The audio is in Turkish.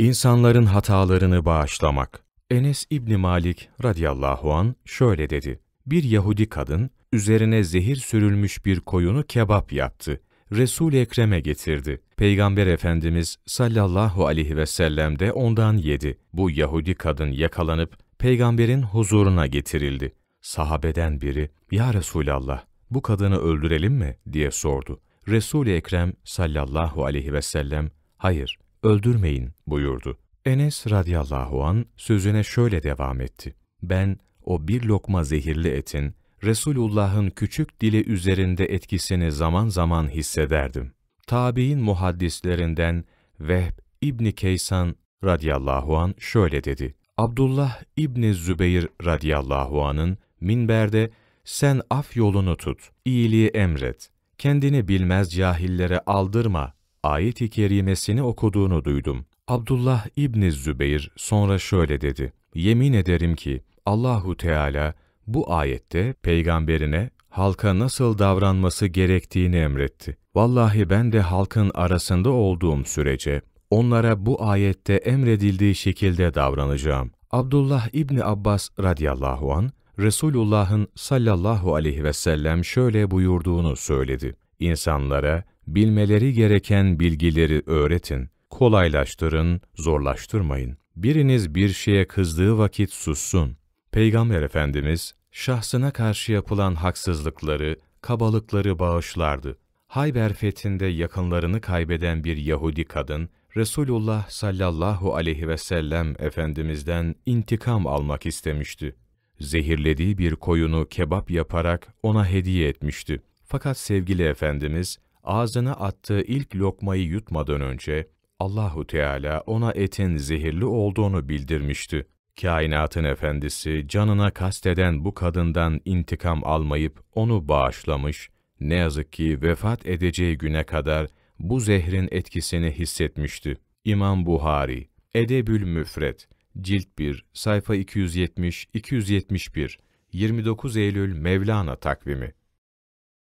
İnsanların hatalarını bağışlamak. Enes İbni Malik radıyallahu an şöyle dedi. Bir Yahudi kadın üzerine zehir sürülmüş bir koyunu kebap yaptı. Resul Ekrem'e getirdi. Peygamber Efendimiz sallallahu aleyhi ve sellem de ondan yedi. Bu Yahudi kadın yakalanıp peygamberin huzuruna getirildi. Sahabeden biri, ''Ya Resulallah, bu kadını öldürelim mi?'' diye sordu. Resul-i Ekrem sallallahu aleyhi ve sellem, ''Hayır, öldürmeyin buyurdu. Enes radıyallahu an sözüne şöyle devam etti. Ben o bir lokma zehirli etin Resulullah'ın küçük dili üzerinde etkisini zaman zaman hissederdim. Tabi'in muhaddislerinden Vehb İbni Keysan radıyallahu an şöyle dedi. Abdullah İbni Zübeyir radıyallahu anın minberde sen af yolunu tut, iyiliği emret, kendini bilmez cahillere aldırma ayet-i kerimesini okuduğunu duydum. Abdullah İbni Zübeyir sonra şöyle dedi. Yemin ederim ki Allahu Teala bu ayette peygamberine halka nasıl davranması gerektiğini emretti. Vallahi ben de halkın arasında olduğum sürece onlara bu ayette emredildiği şekilde davranacağım. Abdullah İbni Abbas radıyallahu an Resulullah'ın sallallahu aleyhi ve sellem şöyle buyurduğunu söyledi insanlara bilmeleri gereken bilgileri öğretin, kolaylaştırın, zorlaştırmayın. Biriniz bir şeye kızdığı vakit sussun. Peygamber Efendimiz, şahsına karşı yapılan haksızlıkları, kabalıkları bağışlardı. Hayber fethinde yakınlarını kaybeden bir Yahudi kadın, Resulullah sallallahu aleyhi ve sellem Efendimiz'den intikam almak istemişti. Zehirlediği bir koyunu kebap yaparak ona hediye etmişti. Fakat sevgili Efendimiz ağzına attığı ilk lokmayı yutmadan önce Allahu Teala ona etin zehirli olduğunu bildirmişti. Kainatın efendisi canına kasteden bu kadından intikam almayıp onu bağışlamış, ne yazık ki vefat edeceği güne kadar bu zehrin etkisini hissetmişti. İmam Buhari, Edebül Müfret, Cilt 1, sayfa 270-271, 29 Eylül Mevlana takvimi